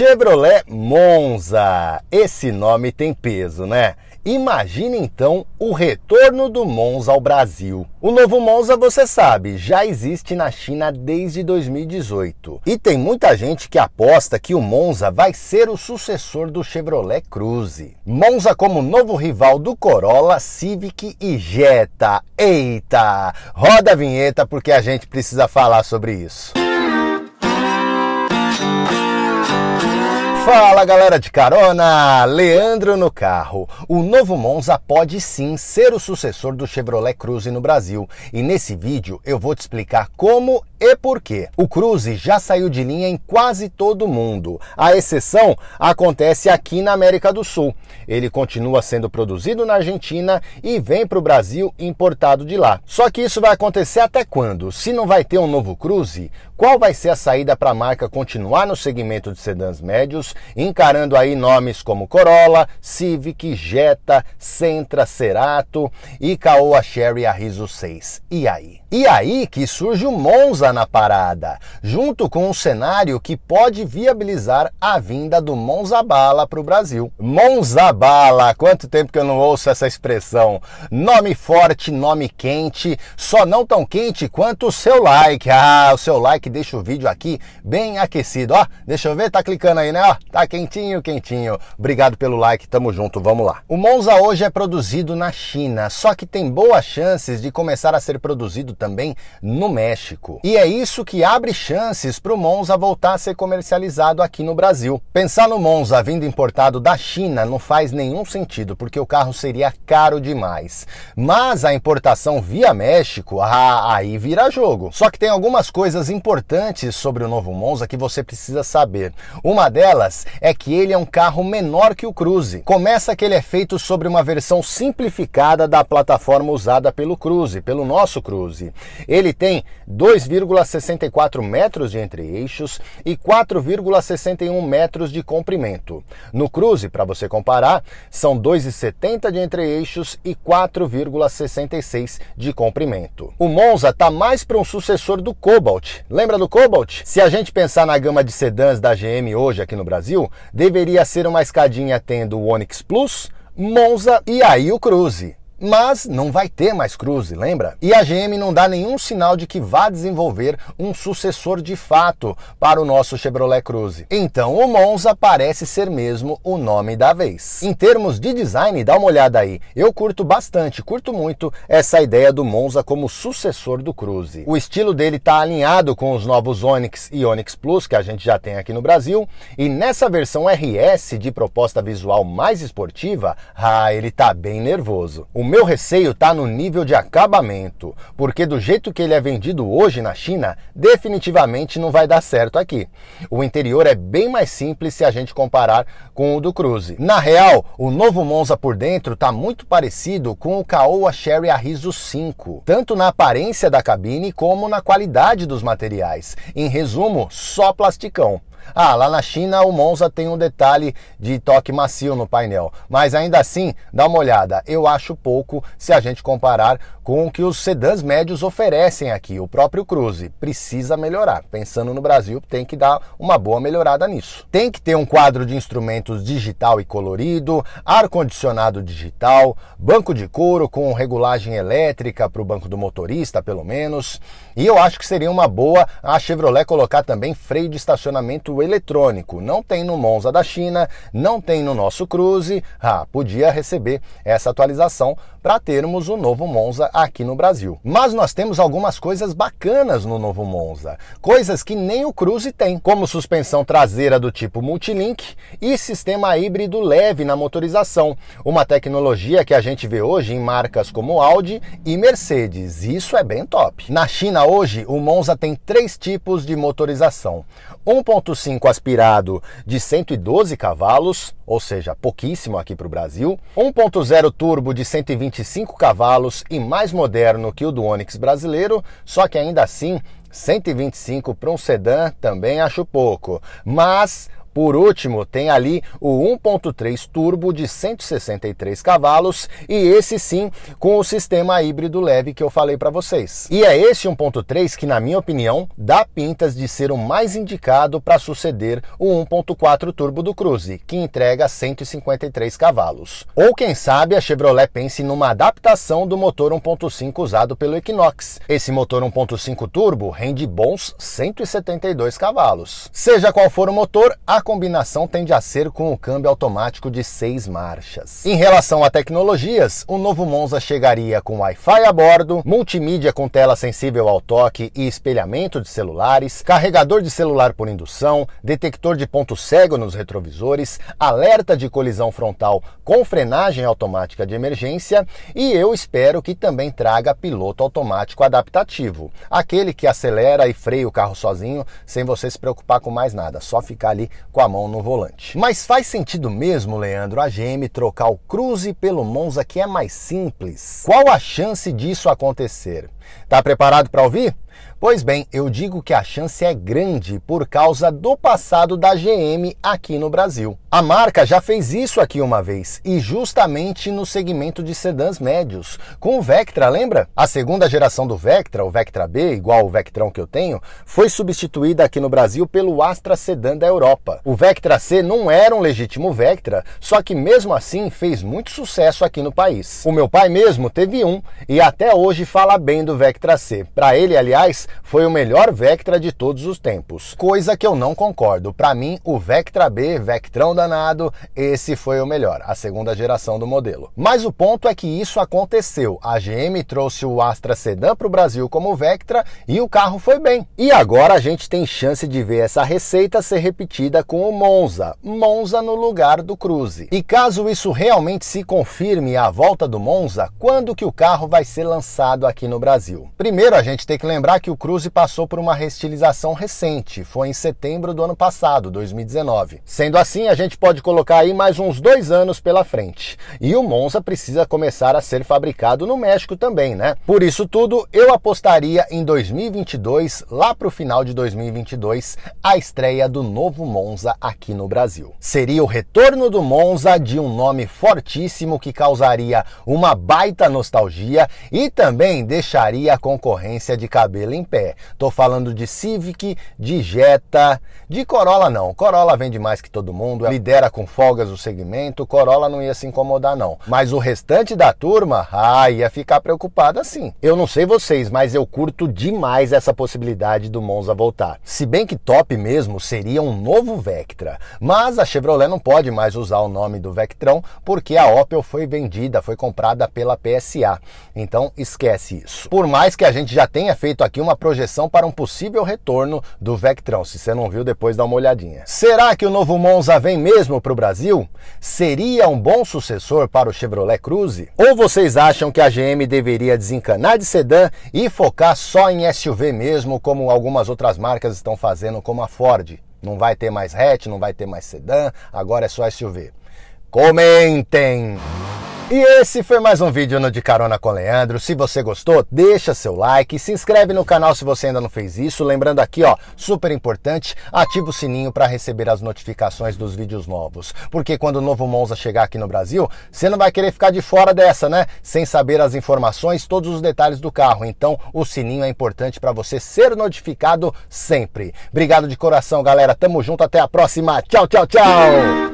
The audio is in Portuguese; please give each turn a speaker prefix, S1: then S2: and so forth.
S1: Chevrolet Monza. Esse nome tem peso, né? Imagine então o retorno do Monza ao Brasil. O novo Monza, você sabe, já existe na China desde 2018. E tem muita gente que aposta que o Monza vai ser o sucessor do Chevrolet Cruze. Monza como novo rival do Corolla, Civic e Jetta. Eita! Roda a vinheta porque a gente precisa falar sobre isso. Fala galera de carona, Leandro no carro. O novo Monza pode sim ser o sucessor do Chevrolet Cruze no Brasil e nesse vídeo eu vou te explicar como e por quê. O Cruze já saiu de linha em quase todo o mundo. A exceção acontece aqui na América do Sul. Ele continua sendo produzido na Argentina e vem para o Brasil importado de lá. Só que isso vai acontecer até quando? Se não vai ter um novo Cruze, qual vai ser a saída para a marca continuar no segmento de sedãs médios, encarando aí nomes como Corolla, Civic, Jetta, Sentra, Cerato e Caoa Sherry Arriso 6. E aí? E aí que surge o Monza na parada, junto com um cenário que pode viabilizar a vinda do Monza Bala para o Brasil. Monza Bala, quanto tempo que eu não ouço essa expressão? Nome forte, nome quente, só não tão quente quanto o seu like. Ah, o seu like que deixa o vídeo aqui bem aquecido. Ó, deixa eu ver, tá clicando aí, né? Ó, tá quentinho, quentinho. Obrigado pelo like, tamo junto, vamos lá. O Monza hoje é produzido na China, só que tem boas chances de começar a ser produzido também no México. E é isso que abre chances para o Monza voltar a ser comercializado aqui no Brasil. Pensar no Monza vindo importado da China não faz nenhum sentido, porque o carro seria caro demais. Mas a importação via México, ah, aí vira jogo. Só que tem algumas coisas importantes importantes sobre o novo Monza que você precisa saber. Uma delas é que ele é um carro menor que o Cruze. Começa que ele é feito sobre uma versão simplificada da plataforma usada pelo Cruze, pelo nosso Cruze. Ele tem 2,64 metros de entre-eixos e 4,61 metros de comprimento. No Cruze, para você comparar, são 2,70 de entre-eixos e 4,66 de comprimento. O Monza está mais para um sucessor do Cobalt. Lembra lembra do Cobalt? Se a gente pensar na gama de sedãs da GM hoje aqui no Brasil, deveria ser uma escadinha tendo o Onix Plus, Monza e aí o Cruze mas não vai ter mais Cruze, lembra? E a GM não dá nenhum sinal de que vá desenvolver um sucessor de fato para o nosso Chevrolet Cruze. Então o Monza parece ser mesmo o nome da vez. Em termos de design, dá uma olhada aí. Eu curto bastante, curto muito essa ideia do Monza como sucessor do Cruze. O estilo dele está alinhado com os novos Onix e Onix Plus que a gente já tem aqui no Brasil, e nessa versão RS de proposta visual mais esportiva, ah, ele tá bem nervoso. O meu receio está no nível de acabamento, porque do jeito que ele é vendido hoje na China, definitivamente não vai dar certo aqui. O interior é bem mais simples se a gente comparar com o do Cruze. Na real, o novo Monza por dentro está muito parecido com o Caoa Sherry Arriso 5, tanto na aparência da cabine como na qualidade dos materiais. Em resumo, só plasticão. Ah, lá na China o Monza tem um detalhe de toque macio no painel, mas ainda assim, dá uma olhada, eu acho pouco se a gente comparar com o que os sedãs médios oferecem aqui. O próprio Cruze precisa melhorar. Pensando no Brasil, tem que dar uma boa melhorada nisso. Tem que ter um quadro de instrumentos digital e colorido, ar-condicionado digital, banco de couro com regulagem elétrica para o banco do motorista, pelo menos. E eu acho que seria uma boa a Chevrolet colocar também freio de estacionamento eletrônico. Não tem no Monza da China, não tem no nosso Cruze. Ah, podia receber essa atualização para termos o novo Monza aqui no Brasil. Mas nós temos algumas coisas bacanas no novo Monza, coisas que nem o Cruze tem, como suspensão traseira do tipo Multilink e sistema híbrido leve na motorização, uma tecnologia que a gente vê hoje em marcas como Audi e Mercedes. Isso é bem top. Na China hoje, o Monza tem três tipos de motorização: 1.5 1.5 aspirado de 112 cavalos, ou seja, pouquíssimo aqui para o Brasil, 1.0 turbo de 125 cavalos e mais moderno que o do Onix brasileiro, só que ainda assim 125 para um sedã também acho pouco, mas por último, tem ali o 1.3 turbo de 163 cavalos e esse sim com o sistema híbrido leve que eu falei para vocês. E é esse 1.3 que, na minha opinião, dá pintas de ser o mais indicado para suceder o 1.4 turbo do Cruze, que entrega 153 cavalos. Ou quem sabe a Chevrolet pense numa adaptação do motor 1.5 usado pelo Equinox. Esse motor 1.5 turbo rende bons 172 cavalos. Seja qual for o motor, a combinação tende a ser com o câmbio automático de seis marchas. Em relação a tecnologias, o novo Monza chegaria com Wi-Fi a bordo, multimídia com tela sensível ao toque e espelhamento de celulares, carregador de celular por indução, detector de ponto cego nos retrovisores, alerta de colisão frontal com frenagem automática de emergência e eu espero que também traga piloto automático adaptativo, aquele que acelera e freia o carro sozinho sem você se preocupar com mais nada, só ficar ali com a mão no volante. Mas faz sentido mesmo, Leandro, a GM trocar o Cruze pelo Monza que é mais simples? Qual a chance disso acontecer? Tá preparado para ouvir? Pois bem, eu digo que a chance é grande por causa do passado da GM aqui no Brasil. A marca já fez isso aqui uma vez e justamente no segmento de sedãs médios, com o Vectra, lembra? A segunda geração do Vectra, o Vectra B, igual o Vectrão que eu tenho, foi substituída aqui no Brasil pelo Astra Sedan da Europa. O Vectra C não era um legítimo Vectra, só que mesmo assim fez muito sucesso aqui no país. O meu pai mesmo teve um e até hoje fala bem do Vectra C. Para ele, aliás, foi o melhor Vectra de todos os tempos. Coisa que eu não concordo. Para mim, o Vectra B, Vectrão danado, esse foi o melhor, a segunda geração do modelo. Mas o ponto é que isso aconteceu. A GM trouxe o Astra Sedan para o Brasil como Vectra e o carro foi bem. E agora a gente tem chance de ver essa receita ser repetida com o Monza. Monza no lugar do Cruze. E caso isso realmente se confirme a volta do Monza, quando que o carro vai ser lançado aqui no Brasil? Brasil. Primeiro, a gente tem que lembrar que o Cruze passou por uma restilização recente, foi em setembro do ano passado, 2019. Sendo assim, a gente pode colocar aí mais uns dois anos pela frente. E o Monza precisa começar a ser fabricado no México também, né? Por isso tudo, eu apostaria em 2022, lá para o final de 2022, a estreia do novo Monza aqui no Brasil. Seria o retorno do Monza de um nome fortíssimo que causaria uma baita nostalgia e também deixaria a concorrência de cabelo em pé. Tô falando de Civic, de Jetta, de Corolla não. Corolla vende mais que todo mundo, lidera com folgas o segmento, Corolla não ia se incomodar não. Mas o restante da turma, ah, ia ficar preocupada sim. Eu não sei vocês, mas eu curto demais essa possibilidade do Monza voltar. Se bem que top mesmo seria um novo Vectra, mas a Chevrolet não pode mais usar o nome do Vectrão porque a Opel foi vendida, foi comprada pela PSA. Então esquece isso por mais que a gente já tenha feito aqui uma projeção para um possível retorno do Vectron. Se você não viu, depois dá uma olhadinha. Será que o novo Monza vem mesmo para o Brasil? Seria um bom sucessor para o Chevrolet Cruze? Ou vocês acham que a GM deveria desencanar de sedã e focar só em SUV mesmo, como algumas outras marcas estão fazendo, como a Ford? Não vai ter mais hatch, não vai ter mais sedã, agora é só SUV. Comentem! E esse foi mais um vídeo no De Carona com Leandro. Se você gostou, deixa seu like, se inscreve no canal se você ainda não fez isso. Lembrando aqui, ó, super importante, ativa o sininho para receber as notificações dos vídeos novos. Porque quando o novo Monza chegar aqui no Brasil, você não vai querer ficar de fora dessa, né? Sem saber as informações, todos os detalhes do carro. Então, o sininho é importante para você ser notificado sempre. Obrigado de coração, galera. Tamo junto, até a próxima. Tchau, tchau, tchau.